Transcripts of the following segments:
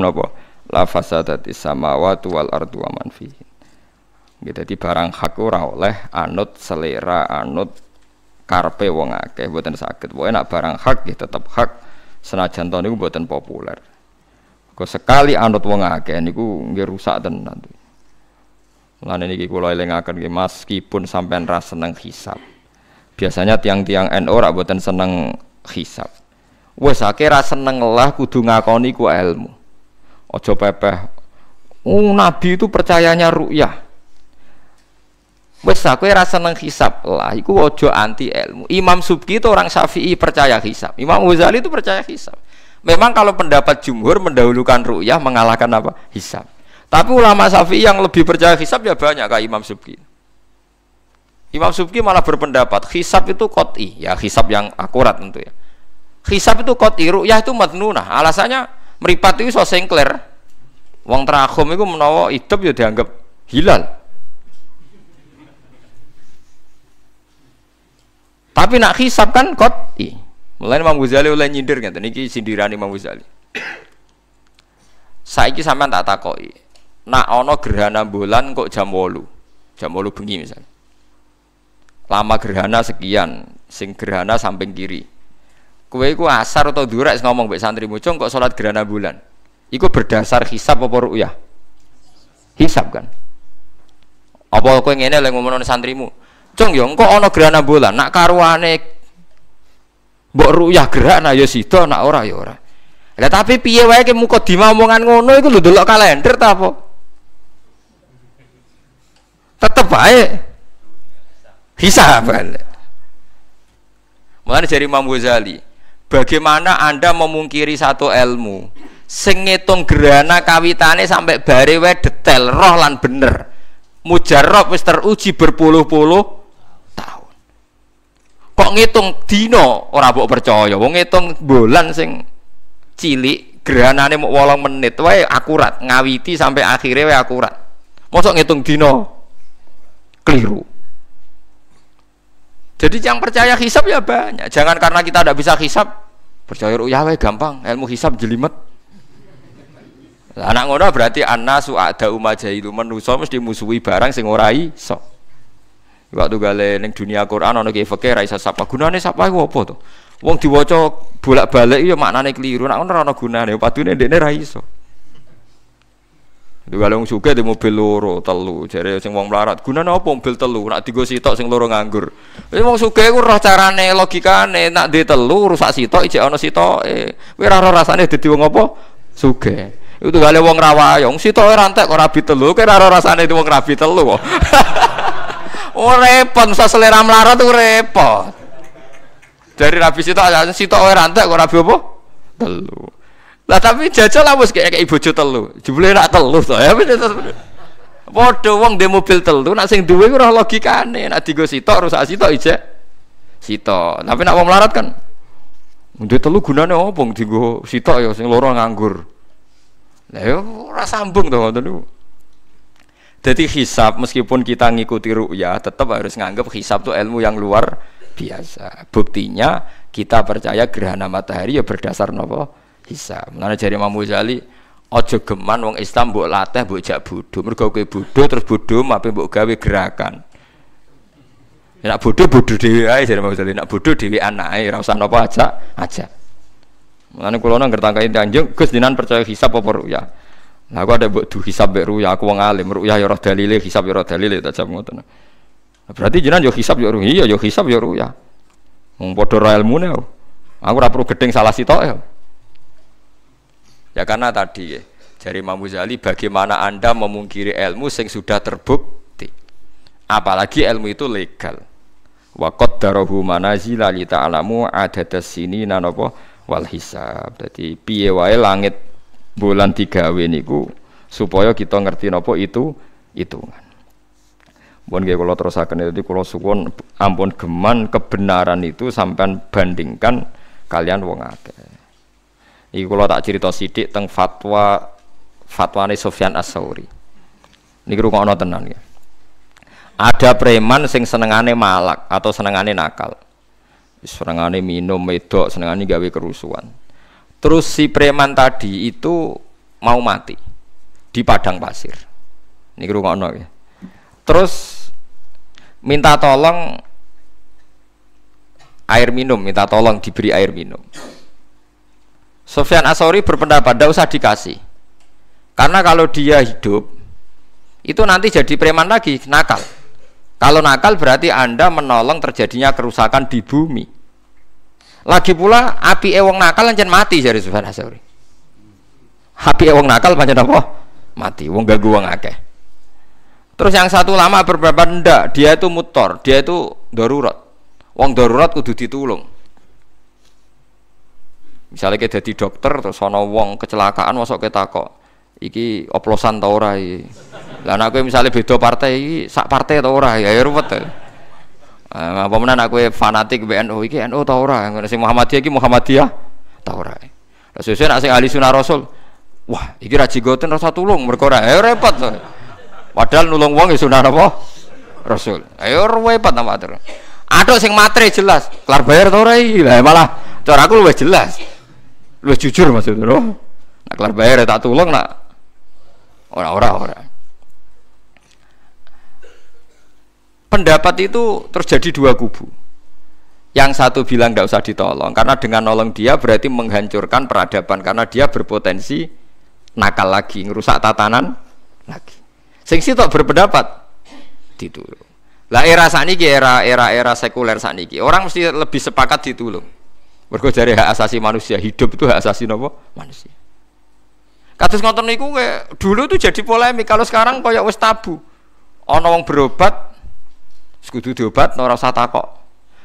napa la fasadati samawati wal ardu wa man gitu Jadi barang hak ora oleh anut selera anut karpe wong akeh buatan sakit pokoknya nak barang hak ya tetap hak senajan to niku buatan populer kok sekali anut wong akeh niku nggih rusak tenan tuh lan niki kula elingaken nggih meskipun sampean ra seneng hisab biasanya tiang-tiang NU ora buatan seneng hisab wes akeh ra seneng lah kudu ngakoni ku ilmu ojo pepeh oh, nabi itu percayanya ru'yah wes aku ya rasa neng hisap lah iku ojo anti ilmu Imam Subki itu orang Syafi'i percaya hisap Imam Ghazali itu percaya hisap memang kalau pendapat jumhur mendahulukan ru'yah mengalahkan apa hisap tapi ulama Syafi'i yang lebih percaya hisap ya banyak kayak Imam Subki Imam Subki malah berpendapat hisap itu koti ya hisap yang akurat tentu ya hisap itu koti ru'yah itu madnunah alasannya meripat itu iso sing clear wong terakhir itu menawa hidup ya dianggap hilal tapi nak hisap kan I, mulai Imam Ghazali oleh nyindir kan niki sindiran Imam Ghazali saiki sampean tak takoki nak ono gerhana bulan kok jam 8 jam 8 bengi misalnya lama gerhana sekian sing gerhana samping kiri kue asar atau durek ngomong mbek santri mucung kok sholat gerhana bulan?" Iku berdasar hisap apa ru'yah? hisap kan. Apa kau kowe ngene lek santri santrimu, "Cung Yong, ya kok ono gerhana bulan, nak karuane buk ru'yah gerak nah ya sida, nak ora ya ora." Lah tapi piye wae ki muka omongan ngono iku lho delok kalender ta apa? Tetep wae hisab kan. Mulane dari Imam Ghazali, Bagaimana Anda memungkiri satu ilmu? sengitung gerhana kawitane sampai barewe detail roh lan bener. Mujarab wis teruji berpuluh-puluh tahun. Kok ngitung dino ora mbok percaya. Wong ngitung bulan sing cilik gerhanane mau wolong menit wae akurat ngawiti sampai akhirnya wae akurat. Mosok ngitung dino keliru. Jadi yang percaya hisap ya banyak. Jangan karena kita tidak bisa hisap percaya ruyah Yahweh gampang ilmu hisab jelimet anak ngono berarti anna su'ada umajahilu manusa mesti musuhi barang sing ora iso waktu gale neng dunia Quran ana ki fakir ra sapa gunane sapa iku apa to wong diwaca bolak-balik ya maknane keliru anak ora ana gunane padune ndekne raiso itu kalau suka di mobil loro telu, jadi sing wong melarat. Gunane apa mobil telu? Nak digo sitok sing loro nganggur. Jadi wong suka iku roh carane logikane nak di telu rusak sitok ijek ana sitoke. Kowe ora rasane di wong apa? suka? Itu gale wong rawayong situ ora entek ora rabi telu, kowe ora rasane wong rabi telu. oh repot, masa selera melarat tuh repot. Dari rabi sitok sitok ora kok rabi apa? Telu. Lah tapi jajal bos kayak kayak jual telu. Jebule nak telu to. Ya wis Padha wong di mobil telu nak sing dua logika logikane. Nak tiga sito rusak sito aja sito Tapi nak mau melarat kan duwe telu gunane bung tiga sito ya sing lorong nganggur. Lah ya rasa sambung tuh waktu niku. Jadi hisap meskipun kita ngikuti ru'ya tetap harus nganggap hisap itu ilmu yang luar biasa. Buktinya kita percaya gerhana matahari ya berdasar nopo hisab. Mulane jari Imam Ghazali aja geman wong Islam mbok latih mbok jak bodho. Mergo kowe bodho terus bodho mape mbok gawe gerakan. Ya nak bodho bodho dhewe ae jari Imam Ghazali. Nak bodho dhewe anake ora usah napa aja aja. Mulane kula nang ngertangkai Tanjung Gus dinan percaya hisab apa ya. Lah aku ada buat hisab beru ruya, aku wong alim, ruya ya ora dalile, hisab ya dalile tak jam ngoten. Berarti jinan yo ya hisab yo ya ruya, iya yo hisab yo ruya. Wong padha ra ilmune. Aku ora gedeng salah sitok ya. Ya karena tadi ya, dari Imam bagaimana Anda memungkiri ilmu yang sudah terbukti. Apalagi ilmu itu legal. Wa qaddarahu manazila li ta'lamu adadas sini nanapa wal hisab. Dadi piye wae langit bulan tiga niku supaya kita ngerti nopo itu hitungan. Mohon nggih kula terusaken itu kula suwun ampun geman kebenaran itu sampean bandingkan kalian wong akeh. Iku kalau tak cerita sidik tentang fatwa fatwane Sofyan As-Sauri. Niki rungokno tenan ya. Ada preman sing senengane malak atau senengane nakal. Senengane minum medok, senengane gawe kerusuhan. Terus si preman tadi itu mau mati di padang pasir. Niki rungokno ya. Terus minta tolong air minum, minta tolong diberi air minum. Sofyan Asori berpendapat tidak usah dikasih karena kalau dia hidup itu nanti jadi preman lagi nakal kalau nakal berarti anda menolong terjadinya kerusakan di bumi lagi pula api ewong nakal lanjut mati jadi Sofyan Asori api ewong nakal panjang apa? mati, wong gak gua ngake. terus yang satu lama berpendapat ndak dia itu mutor, dia itu darurat wong darurat kudu ditulung Misalnya kita jadi dokter terus sono wong kecelakaan masuk kita kok iki oplosan tau ora iki. Lah nek misalnya beda partai iki sak partai tau ora ya, ya ruwet. Eh apa menan aku fanatik BNU oh, iki NU ta ora ngono sing Muhammadiyah iki Muhammadiyah ta ora. Lah sesuk nek sing ahli sunah Rasul wah iki ra jigoten rasa tulung mergo ora eh, repot. So. Padahal nulung wong ya sunah apa? Rasul. Ayo repot nama matur. Aduh sing matre jelas, kelar bayar ta ora iki. Lah malah cara aku luwih jelas. Lu jujur maksud loh. Nak kelar bayar ya tak tulung nak. orang-orang, ora. Pendapat itu terjadi dua kubu. Yang satu bilang nggak usah ditolong karena dengan nolong dia berarti menghancurkan peradaban karena dia berpotensi nakal lagi, ngerusak tatanan lagi. Sing tak berpendapat ditulung. Lah era saniki era era era sekuler saat saniki. Orang mesti lebih sepakat ditulung mereka dari hak asasi manusia hidup itu hak asasi nopo manusia. Kados ngoten niku dulu itu jadi polemik kalau sekarang koyo wis tabu. Ana wong berobat kudu diobat nora usah takok.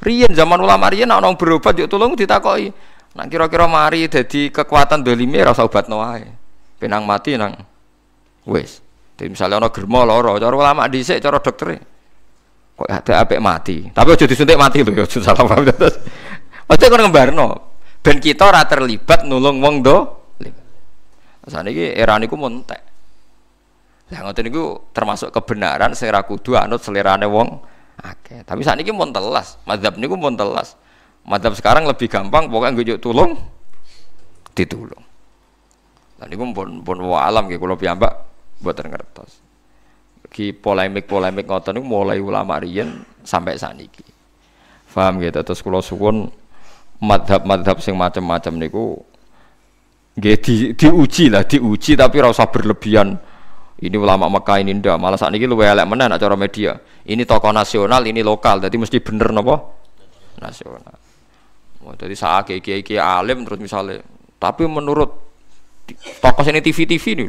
Riyen zaman ulama rian, ana wong berobat yo tulung ditakoki. Nak kira-kira mari jadi kekuatan dolime ora usah obat wae. Penang mati nang wis. Jadi misalnya ana germo lara, cara ulama dhisik cara dokter, Kok ada apik mati. Tapi aja disuntik mati lho ya, salah paham. Ojo kon ngembarno. Ben kita ora terlibat nulung wong do. Saniki era niku montek. Lah ngoten niku termasuk kebenaran sing ra kudu anut selerane wong akeh. Tapi saniki mun montelas. mazhab niku ku montelas. Mazhab sekarang lebih gampang pokoknya nggo tulung ditulung. Lah niku pun pun alam nggih kula piyambak mboten ngertos. Ki polemik-polemik ngoten niku mulai ulama riyen sampai ini. Faham gitu terus kalau sukun madhab-madhab sing macam-macam niku nggih di, diuji lah diuji tapi rasa berlebihan ini ulama Mekah ini ndak malah saat ini luwe elek mana cara media ini toko nasional ini lokal jadi mesti bener nopo nasional oh, jadi saat kiai alim terus misalnya tapi menurut tokoh ini TV TV nih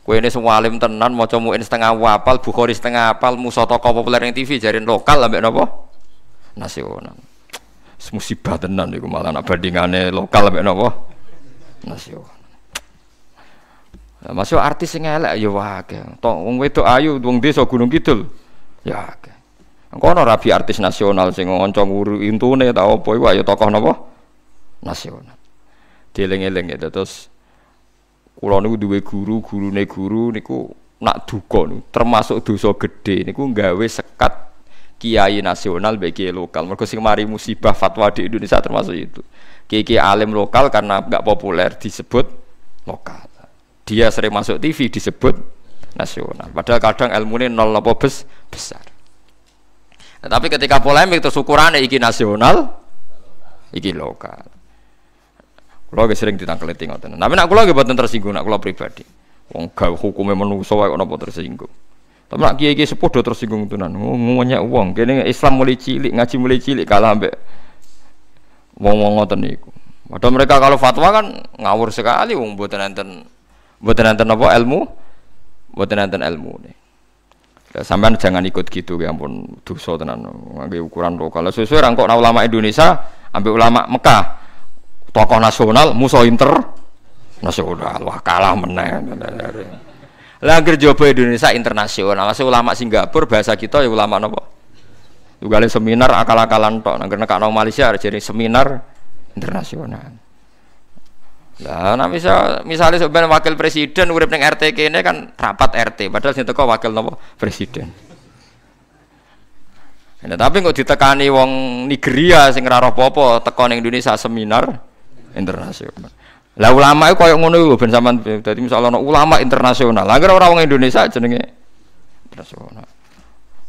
kue ini semua alim tenan mau coba setengah wapal bukhori setengah apal musa tokoh populer yang TV jarin lokal lah nopo nasional musibah tenan iku malah nak bandingane lokal mek napa nasional. Nah, masuk artis sing elek ya akeh. Tok wong wedok ayu wong desa Gunung Kidul ya akeh. Engko ana rabi artis nasional sing ngonco nguru intune ta apa iku ya tokoh napa nasional. Dieling-eling ya terus kula niku duwe guru, gurune guru niku nak duka termasuk dosa gede, niku nggawe sekat kiai nasional baik kiai lokal mereka sih mari musibah fatwa di Indonesia termasuk itu kiai kiai alim lokal karena nggak populer disebut lokal dia sering masuk TV disebut nasional padahal kadang ilmu ini nol apa bes, besar nah, tapi ketika polemik terus ukurannya iki nasional iki lokal kalau gak sering ditangkeleting tenan tapi nak kalau gak tersinggung nak kalau pribadi wong gak hukumnya menungso wae ono tersinggung tapi nak kiai-kiai sepodo terus singgung tunan. Oh, Ngomongnya uang. Kene Islam mulai cilik, ngaji mulai cilik kalah ambek wong-wong ngoten niku. Padahal mereka kalau fatwa kan ngawur sekali wong mboten nanten, mboten nanten apa ilmu, mboten nanten ilmu. Ya, sampean jangan ikut gitu ya ampun dosa tenan ngangge ukuran lokal. Sesuai kok ulama Indonesia ambil ulama Mekah tokoh nasional musuh inter nasional wah kalah menang Lagir jopo Indonesia internasional. Masih ulama Singapura bahasa kita ya ulama nopo. Juga seminar akal-akalan toh, Nah, karena kalau Malaysia ada jadi seminar internasional. Lah, nah misal misalnya sebenarnya wakil presiden urip neng RT kene kan rapat RT, padahal sini kok wakil nopo presiden. Nah, tapi kok ditekani wong Nigeria sing raro roh apa Indonesia seminar internasional. Lah ulama itu koyok ngono lho ben sampean dadi misale ana ulama internasional. Lah kira ora wong Indonesia jenenge internasional.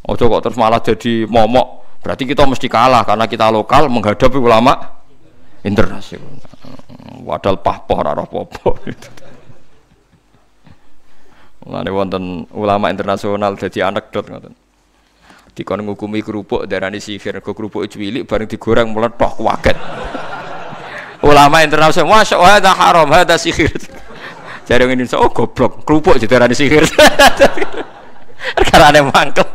Ojo kok terus malah jadi momok. Berarti kita mesti kalah karena kita lokal menghadapi ulama internasional. Wadal pahpoh ora apa-apa. Mulane wonten ulama internasional jadi anekdot ngoten. Dikon ngukumi kerupuk darani sihir, kerupuk cilik bareng digoreng meletok kuaget ulama internasional masya Allah ada haram ada sihir jadi orang Indonesia oh goblok kerupuk jadi ada sihir karena ada mangkel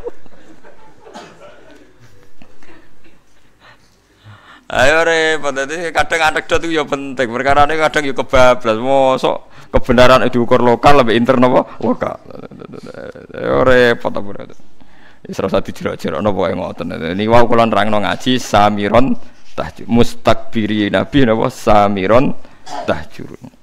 Ayo repot, jadi kadang anekdot itu ya penting. Perkara ini kadang juga ya kebablas, mosok kebenaran itu ukur lokal lebih intern apa lokal. Ayo repot apa itu. Ya, satu dijerok-jerok nopo yang ngoten. Ini wau kulon rangno ngaji samiron tahjur mustakbiri nabi nabi samiron tahjurun